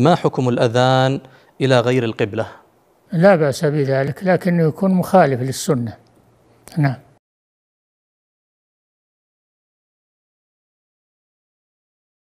ما حكم الأذان إلى غير القبلة؟ لا بأس بذلك لكنه يكون مخالف للسنة نعم